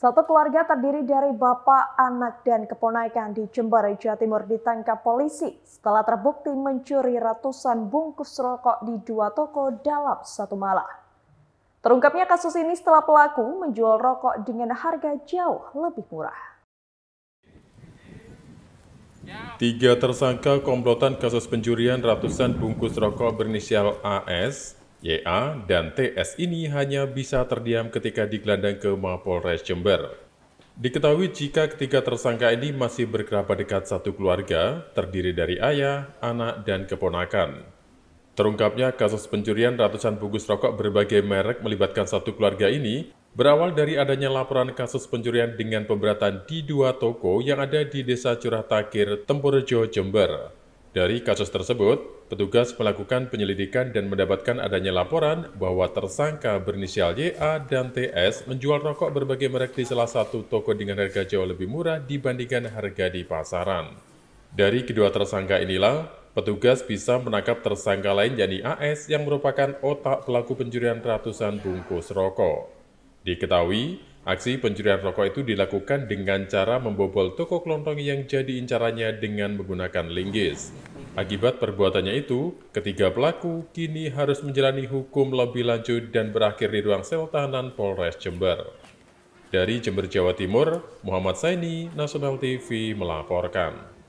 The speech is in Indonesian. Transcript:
Satu keluarga terdiri dari bapak, anak, dan keponakan di Jember, Jawa Timur ditangkap polisi setelah terbukti mencuri ratusan bungkus rokok di dua toko dalam satu malam. Terungkapnya kasus ini setelah pelaku menjual rokok dengan harga jauh lebih murah. Tiga tersangka komplotan kasus pencurian ratusan bungkus rokok berinisial AS YA dan TS ini hanya bisa terdiam ketika digelandang ke Mapolres Jember. Diketahui jika ketiga tersangka ini masih berkerabat dekat satu keluarga, terdiri dari ayah, anak, dan keponakan. Terungkapnya kasus pencurian ratusan bungkus rokok berbagai merek melibatkan satu keluarga ini berawal dari adanya laporan kasus pencurian dengan pemberatan di dua toko yang ada di Desa Curah Takir, Tempurjo, Jember. Dari kasus tersebut, petugas melakukan penyelidikan dan mendapatkan adanya laporan bahwa tersangka berinisial YA dan TS menjual rokok berbagai merek di salah satu toko dengan harga jauh lebih murah dibandingkan harga di pasaran. Dari kedua tersangka inilah, petugas bisa menangkap tersangka lain yakni AS yang merupakan otak pelaku pencurian ratusan bungkus rokok. Diketahui, Aksi pencurian rokok itu dilakukan dengan cara membobol toko kelontong yang jadi incarannya dengan menggunakan linggis. Akibat perbuatannya itu, ketiga pelaku kini harus menjalani hukum lebih lanjut dan berakhir di ruang sel tahanan Polres Jember. Dari Jember, Jawa Timur, Muhammad Saini, Nasional TV melaporkan.